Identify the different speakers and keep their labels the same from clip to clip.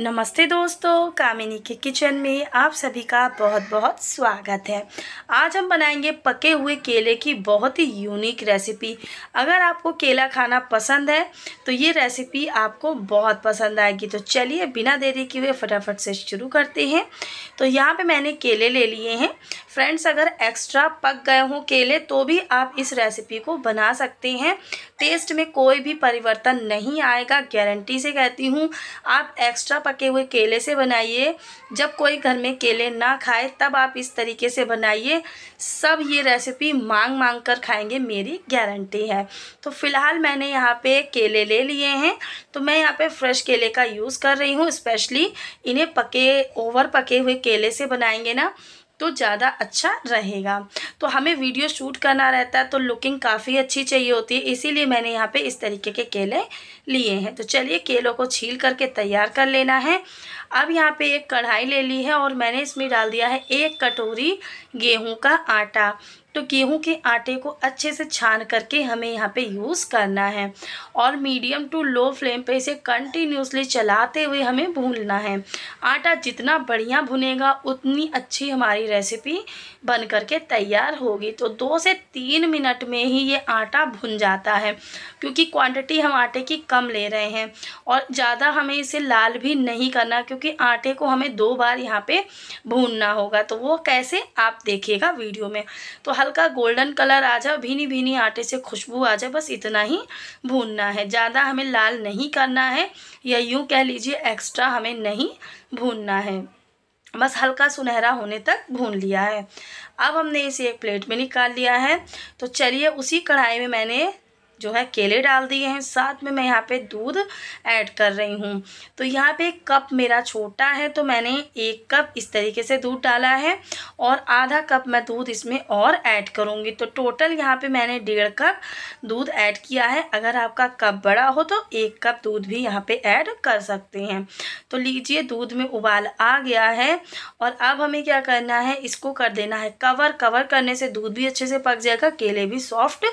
Speaker 1: नमस्ते दोस्तों कामिनी के किचन में आप सभी का बहुत बहुत स्वागत है आज हम बनाएंगे पके हुए केले की बहुत ही यूनिक रेसिपी अगर आपको केला खाना पसंद है तो ये रेसिपी आपको बहुत पसंद आएगी तो चलिए बिना देरी किए फटाफट से शुरू करते हैं तो यहाँ पे मैंने केले ले लिए हैं फ्रेंड्स अगर एक्स्ट्रा पक गए हों केले तो भी आप इस रेसिपी को बना सकते हैं टेस्ट में कोई भी परिवर्तन नहीं आएगा गारंटी से कहती हूँ आप एक्स्ट्रा पके हुए केले से बनाइए जब कोई घर में केले ना खाए तब आप इस तरीके से बनाइए सब ये रेसिपी मांग मांग कर खाएंगे मेरी गारंटी है तो फ़िलहाल मैंने यहाँ पे केले ले लिए हैं तो मैं यहाँ पे फ्रेश केले का यूज़ कर रही हूँ स्पेशली इन्हें पके ओवर पके हुए केले से बनाएंगे ना तो ज़्यादा अच्छा रहेगा तो हमें वीडियो शूट करना रहता है तो लुकिंग काफ़ी अच्छी चाहिए होती है इसीलिए मैंने यहाँ पे इस तरीके के केले लिए हैं तो चलिए केलों को छील करके तैयार कर लेना है अब यहाँ पे एक कढ़ाई ले ली है और मैंने इसमें डाल दिया है एक कटोरी गेहूं का आटा तो गेहूं के आटे को अच्छे से छान करके हमें यहाँ पे यूज़ करना है और मीडियम टू लो फ्लेम पे इसे कंटिन्यूसली चलाते हुए हमें भूनना है आटा जितना बढ़िया भुनेगा उतनी अच्छी हमारी रेसिपी बन करके तैयार होगी तो दो से तीन मिनट में ही ये आटा भुन जाता है क्योंकि क्वांटिटी हम आटे की कम ले रहे हैं और ज़्यादा हमें इसे लाल भी नहीं करना क्योंकि क्योंकि आटे को हमें दो बार यहाँ पे भूनना होगा तो वो कैसे आप देखिएगा वीडियो में तो हल्का गोल्डन कलर आ जाए भीनी भीनी आटे से खुशबू आ जाए बस इतना ही भूनना है ज़्यादा हमें लाल नहीं करना है या यूँ कह लीजिए एक्स्ट्रा हमें नहीं भूनना है बस हल्का सुनहरा होने तक भून लिया है अब हमने इसे एक प्लेट में निकाल लिया है तो चलिए उसी कढ़ाई में मैंने जो है केले डाल दिए हैं साथ में मैं यहाँ पे दूध ऐड कर रही हूँ तो यहाँ पे कप मेरा छोटा है तो मैंने एक कप इस तरीके से दूध डाला है और आधा कप मैं दूध इसमें और ऐड करूँगी तो टोटल यहाँ पे मैंने डेढ़ कप दूध ऐड किया है अगर आपका कप बड़ा हो तो एक कप दूध भी यहाँ पर ऐड कर सकते हैं तो लीजिए दूध में उबाल आ गया है और अब हमें क्या करना है इसको कर देना है कवर कवर करने से दूध भी अच्छे से पक जाएगा केले भी सॉफ्ट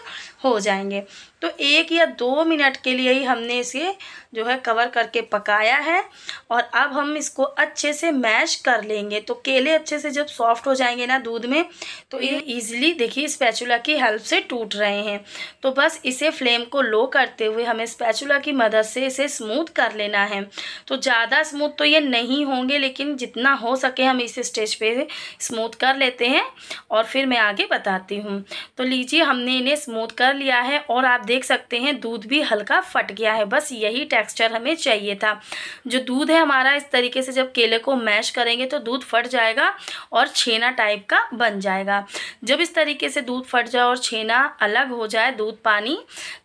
Speaker 1: हो जाएंगे तो एक या दो मिनट के लिए ही हमने इसे जो है कवर करके पकाया है और अब हम इसको अच्छे से मैश कर लेंगे तो केले अच्छे से जब सॉफ्ट हो जाएंगे ना दूध में तो ये ईजिली देखिए स्पैचुला की हेल्प से टूट रहे हैं तो बस इसे फ्लेम को लो करते हुए हमें स्पैचुला की मदद से इसे स्मूथ कर लेना है तो ज़्यादा स्मूथ तो ये नहीं होंगे लेकिन जितना हो सके हम इस स्टेज पर स्मूथ कर लेते हैं और फिर मैं आगे बताती हूँ तो लीजिए हमने इन्हें स्मूथ कर लिया है और आप देख सकते हैं दूध भी हल्का फट गया है बस यही टेक्सचर हमें चाहिए था जो दूध है हमारा इस तरीके से जब केले को मैश करेंगे तो दूध फट जाएगा और छेना टाइप का बन जाएगा जब इस तरीके से दूध फट जाए और छेना अलग हो जाए दूध पानी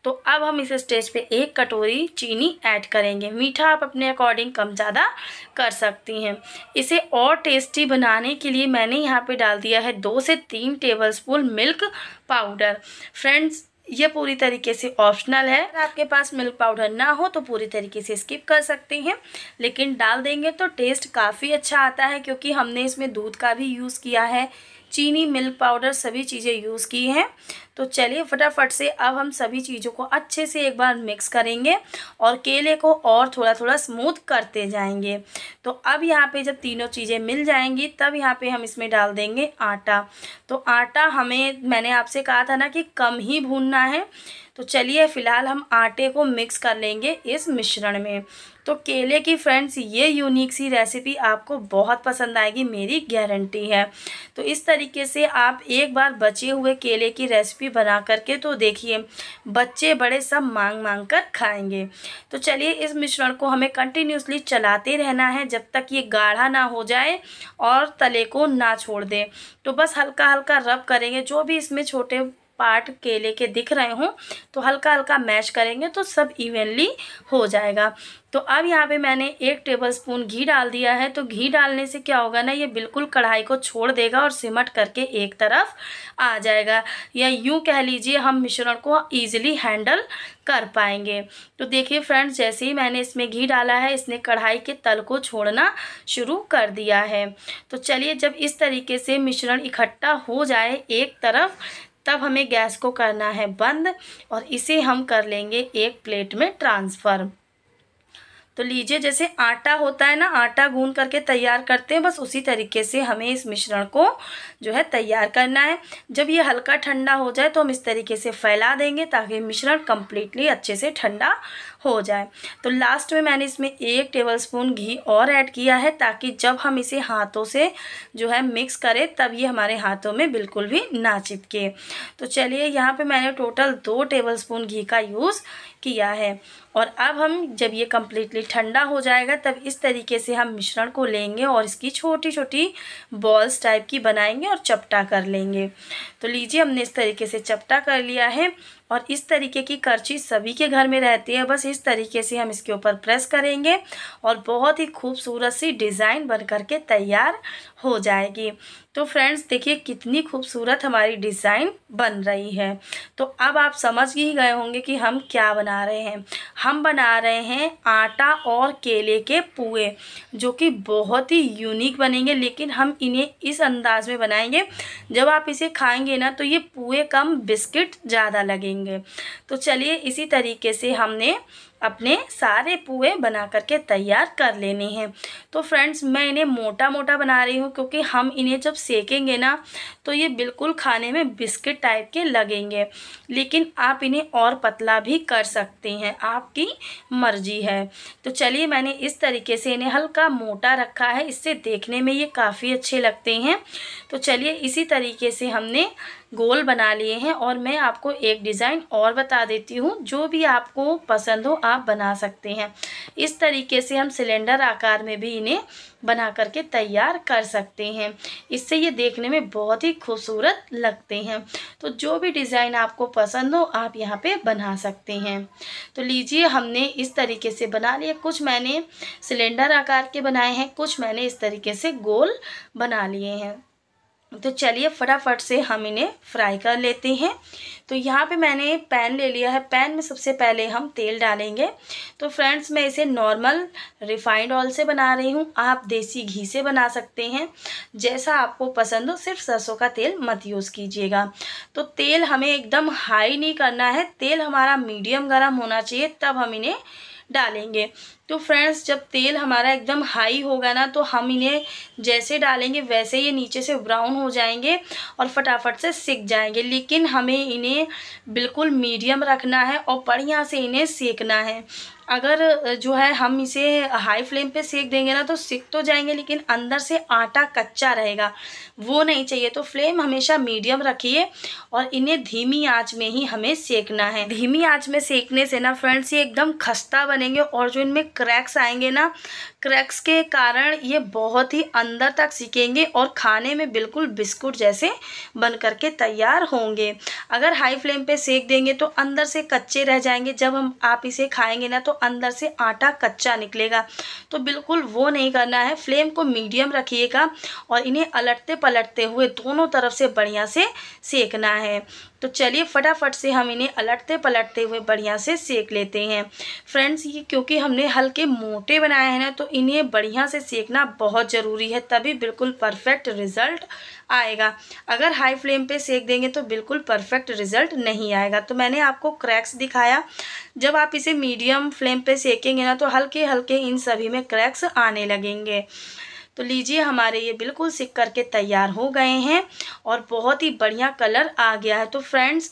Speaker 1: तो अब हम इस स्टेज पर एक कटोरी चीनी ऐड करेंगे मीठा आप अपने अकॉर्डिंग कम ज़्यादा कर सकती हैं इसे और टेस्टी बनाने के लिए मैंने यहाँ पे डाल दिया है दो से तीन टेबलस्पून मिल्क पाउडर फ्रेंड्स ये पूरी तरीके से ऑप्शनल है अगर आपके पास मिल्क पाउडर ना हो तो पूरी तरीके से स्किप कर सकते हैं लेकिन डाल देंगे तो टेस्ट काफ़ी अच्छा आता है क्योंकि हमने इसमें दूध का भी यूज़ किया है चीनी मिल्क पाउडर सभी चीज़ें यूज़ की हैं तो चलिए फटाफट से अब हम सभी चीज़ों को अच्छे से एक बार मिक्स करेंगे और केले को और थोड़ा थोड़ा स्मूथ करते जाएंगे तो अब यहाँ पे जब तीनों चीज़ें मिल जाएंगी तब यहाँ पे हम इसमें डाल देंगे आटा तो आटा हमें मैंने आपसे कहा था ना कि कम ही भूनना है तो चलिए फ़िलहाल हम आटे को मिक्स कर लेंगे इस मिश्रण में तो केले की फ्रेंड्स ये यूनिक सी रेसिपी आपको बहुत पसंद आएगी मेरी गारंटी है तो इस तरीके से आप एक बार बचे हुए केले की रेसिपी बना करके तो देखिए बच्चे बड़े सब मांग मांग कर खाएंगे तो चलिए इस मिश्रण को हमें कंटिन्यूसली चलाते रहना है जब तक ये गाढ़ा ना हो जाए और तले को ना छोड़ दें तो बस हल्का हल्का रब करेंगे जो भी इसमें छोटे पार्ट केले के दिख रहे हों तो हल्का हल्का मैश करेंगे तो सब इवनली हो जाएगा तो अब यहाँ पे मैंने एक टेबल स्पून घी डाल दिया है तो घी डालने से क्या होगा ना ये बिल्कुल कढ़ाई को छोड़ देगा और सिमट करके एक तरफ आ जाएगा या यूँ कह लीजिए हम मिश्रण को ईजिली हैंडल कर पाएंगे तो देखिए फ्रेंड्स जैसे ही मैंने इसमें घी डाला है इसने कढ़ाई के तल को छोड़ना शुरू कर दिया है तो चलिए जब इस तरीके से मिश्रण इकट्ठा हो जाए एक तरफ तब हमें गैस को करना है बंद और इसे हम कर लेंगे एक प्लेट में ट्रांसफ़र तो लीजिए जैसे आटा होता है ना आटा गून करके तैयार करते हैं बस उसी तरीके से हमें इस मिश्रण को जो है तैयार करना है जब ये हल्का ठंडा हो जाए तो हम इस तरीके से फैला देंगे ताकि मिश्रण कम्प्लीटली अच्छे से ठंडा हो जाए तो लास्ट में मैंने इसमें एक स्पून घी और ऐड किया है ताकि जब हम इसे हाथों से जो है मिक्स करें तब ये हमारे हाथों में बिल्कुल भी ना चिपके तो चलिए यहाँ पर मैंने टोटल दो टेबल घी का यूज़ किया है और अब हम जब ये कम्प्लीटली ठंडा हो जाएगा तब इस तरीके से हम मिश्रण को लेंगे और इसकी छोटी छोटी बॉल्स टाइप की बनाएंगे और चपटा कर लेंगे तो लीजिए हमने इस तरीके से चपटा कर लिया है और इस तरीके की करछी सभी के घर में रहती है बस इस तरीके से हम इसके ऊपर प्रेस करेंगे और बहुत ही खूबसूरत सी डिज़ाइन बन करके तैयार हो जाएगी तो फ्रेंड्स देखिए कितनी खूबसूरत हमारी डिज़ाइन बन रही है तो अब आप समझ ही गए होंगे कि हम क्या बना रहे हैं हम बना रहे हैं आटा और केले के पुए जो कि बहुत ही यूनिक बनेंगे लेकिन हम इन्हें इस अंदाज में बनाएंगे जब आप इसे खाएंगे ना तो ये पुए कम बिस्किट ज़्यादा लगेंगे तो चलिए इसी तरीके से हमने अपने सारे पुए बना करके तैयार कर लेने हैं तो फ्रेंड्स मैं इन्हें मोटा मोटा बना रही हूँ क्योंकि हम इन्हें जब सेकेंगे ना तो ये बिल्कुल खाने में बिस्किट टाइप के लगेंगे लेकिन आप इन्हें और पतला भी कर सकते हैं आपकी मर्जी है तो चलिए मैंने इस तरीके से इन्हें हल्का मोटा रखा है इससे देखने में ये काफ़ी अच्छे लगते हैं तो चलिए इसी तरीके से हमने गोल बना लिए हैं और मैं आपको एक डिज़ाइन और बता देती हूँ जो भी आपको पसंद हो आप बना सकते हैं इस तरीके से हम सिलेंडर आकार में भी इन्हें बना करके तैयार कर सकते हैं इससे ये देखने में बहुत ही खूबसूरत लगते हैं तो जो भी डिज़ाइन आपको पसंद हो आप यहाँ पे बना सकते हैं तो लीजिए हमने इस तरीके से बना लिए कुछ मैंने सिलेंडर आकार के बनाए हैं कुछ मैंने इस तरीके से गोल बना लिए हैं तो चलिए फटाफट से हम इन्हें फ्राई कर लेते हैं तो यहाँ पे मैंने पैन ले लिया है पैन में सबसे पहले हम तेल डालेंगे तो फ्रेंड्स मैं इसे नॉर्मल रिफाइंड ऑयल से बना रही हूँ आप देसी घी से बना सकते हैं जैसा आपको पसंद हो सिर्फ सरसों का तेल मत यूज़ कीजिएगा तो तेल हमें एकदम हाई नहीं करना है तेल हमारा मीडियम गर्म होना चाहिए तब हम इन्हें डालेंगे तो फ्रेंड्स जब तेल हमारा एकदम हाई होगा ना तो हम इन्हें जैसे डालेंगे वैसे ये नीचे से ब्राउन हो जाएंगे और फटाफट से सिक जाएंगे लेकिन हमें इन्हें बिल्कुल मीडियम रखना है और बढ़िया से इन्हें सेकना है अगर जो है हम इसे हाई फ्लेम पे सेक देंगे ना तो सिक तो जाएंगे लेकिन अंदर से आटा कच्चा रहेगा वो नहीं चाहिए तो फ्लेम हमेशा मीडियम रखिए और इन्हें धीमी आंच में ही हमें सेकना है धीमी आंच में सेकने से ना फ्रेंड्स ये एकदम खस्ता बनेंगे और जो इनमें क्रैक्स आएंगे ना क्रैक्स के कारण ये बहुत ही अंदर तक सीखेंगे और खाने में बिल्कुल बिस्कुट जैसे बन करके तैयार होंगे अगर हाई फ्लेम पे सेक देंगे तो अंदर से कच्चे रह जाएंगे जब हम आप इसे खाएंगे ना तो अंदर से आटा कच्चा निकलेगा तो बिल्कुल वो नहीं करना है फ्लेम को मीडियम रखिएगा और इन्हें अलटते पलटते हुए दोनों तरफ से बढ़िया से सेकना है तो चलिए फटाफट से हम इन्हें अलटते पलटते हुए बढ़िया से सेक लेते हैं फ्रेंड्स ये क्योंकि हमने हल्के मोटे बनाए हैं ना तो इन्हें बढ़िया से सेकना बहुत ज़रूरी है तभी बिल्कुल परफेक्ट रिज़ल्ट आएगा अगर हाई फ्लेम पे सेक देंगे तो बिल्कुल परफेक्ट रिज़ल्ट नहीं आएगा तो मैंने आपको क्रैक्स दिखाया जब आप इसे मीडियम फ्लेम पर सेकेंगे ना तो हल्के हल्के इन सभी में क्रैक्स आने लगेंगे तो लीजिए हमारे ये बिल्कुल सिक करके तैयार हो गए हैं और बहुत ही बढ़िया कलर आ गया है तो फ्रेंड्स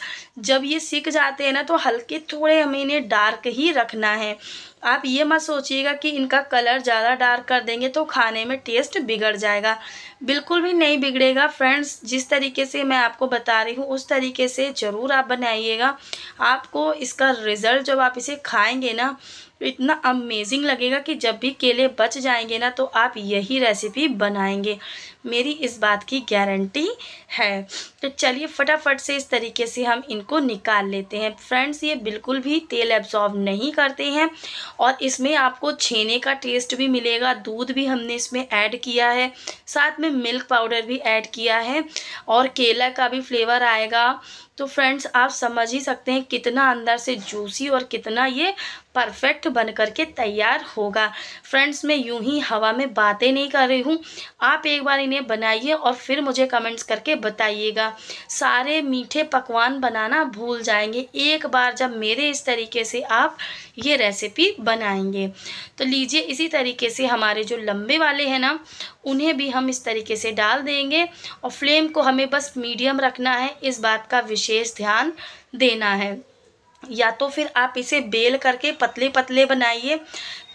Speaker 1: जब ये सिक जाते हैं ना तो हल्के थोड़े हमें इन्हें डार्क ही रखना है आप ये मत सोचिएगा कि इनका कलर ज़्यादा डार्क कर देंगे तो खाने में टेस्ट बिगड़ जाएगा बिल्कुल भी नहीं बिगड़ेगा फ्रेंड्स जिस तरीके से मैं आपको बता रही हूँ उस तरीके से ज़रूर आप बनाइएगा आपको इसका रिज़ल्ट जब आप इसे खाएंगे ना तो इतना अमेजिंग लगेगा कि जब भी केले बच जाएंगे ना तो आप यही रेसिपी बनाएंगे मेरी इस बात की गारंटी है तो चलिए फटाफट से इस तरीके से हम इनको निकाल लेते हैं फ्रेंड्स ये बिल्कुल भी तेल एब्जॉर्ब नहीं करते हैं और इसमें आपको छेने का टेस्ट भी मिलेगा दूध भी हमने इसमें ऐड किया है साथ में मिल्क पाउडर भी ऐड किया है और केला का भी फ्लेवर आएगा तो फ्रेंड्स आप समझ ही सकते हैं कितना अंदर से जूसी और कितना ये परफेक्ट बन कर के तैयार होगा फ्रेंड्स मैं यूं ही हवा में बातें नहीं कर रही हूँ आप एक बार इन्हें अपने बनाइए और फिर मुझे कमेंट्स करके बताइएगा सारे मीठे पकवान बनाना भूल जाएंगे एक बार जब मेरे इस तरीके से आप ये रेसिपी बनाएंगे तो लीजिए इसी तरीके से हमारे जो लंबे वाले हैं ना उन्हें भी हम इस तरीके से डाल देंगे और फ्लेम को हमें बस मीडियम रखना है इस बात का विशेष ध्यान देना है या तो फिर आप इसे बेल करके पतले पतले बनाइए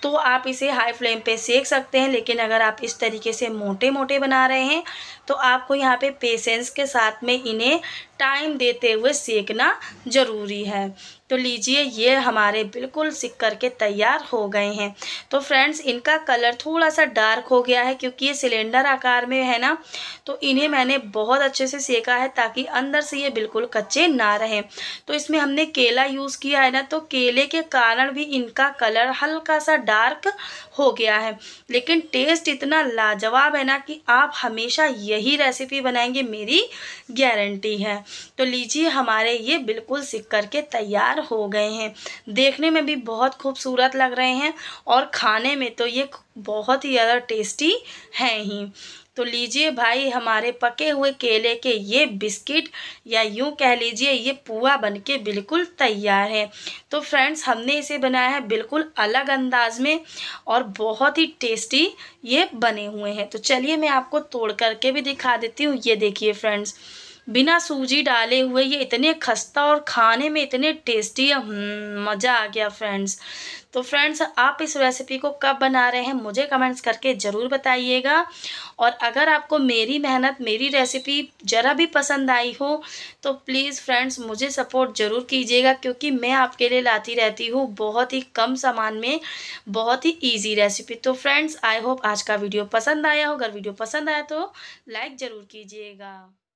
Speaker 1: तो आप इसे हाई फ्लेम पे सेक सकते हैं लेकिन अगर आप इस तरीके से मोटे मोटे बना रहे हैं तो आपको यहाँ पे पेशेंस के साथ में इन्हें टाइम देते हुए सेकना ज़रूरी है तो लीजिए ये हमारे बिल्कुल सीख करके तैयार हो गए हैं तो फ्रेंड्स इनका कलर थोड़ा सा डार्क हो गया है क्योंकि ये सिलेंडर आकार में है ना तो इन्हें मैंने बहुत अच्छे से सेका है ताकि अंदर से ये बिल्कुल कच्चे ना रहें तो इसमें हमने केला यूज़ किया है ना तो केले के कारण भी इनका कलर हल्का सा डार्क हो गया है लेकिन टेस्ट इतना लाजवाब है ना कि आप हमेशा यही यही रेसिपी बनाएंगे मेरी गारंटी है तो लीजिए हमारे ये बिल्कुल सिक करके तैयार हो गए हैं देखने में भी बहुत खूबसूरत लग रहे हैं और खाने में तो ये बहुत ही ज़्यादा टेस्टी हैं ही तो लीजिए भाई हमारे पके हुए केले के ये बिस्किट या यूँ कह लीजिए ये पुआ बनके बिल्कुल तैयार है तो फ्रेंड्स हमने इसे बनाया है बिल्कुल अलग अंदाज में और बहुत ही टेस्टी ये बने हुए हैं तो चलिए मैं आपको तोड़ करके भी दिखा देती हूँ ये देखिए फ्रेंड्स बिना सूजी डाले हुए ये इतने खस्ता और खाने में इतने टेस्टी हम्म, मज़ा आ गया फ्रेंड्स तो फ्रेंड्स आप इस रेसिपी को कब बना रहे हैं मुझे कमेंट्स करके ज़रूर बताइएगा और अगर आपको मेरी मेहनत मेरी रेसिपी ज़रा भी पसंद आई हो तो प्लीज़ फ्रेंड्स मुझे सपोर्ट ज़रूर कीजिएगा क्योंकि मैं आपके लिए लाती रहती हूँ बहुत ही कम सामान में बहुत ही ईजी रेसिपी तो फ्रेंड्स आई होप आज का वीडियो पसंद आया हो अगर वीडियो पसंद आया तो लाइक ज़रूर कीजिएगा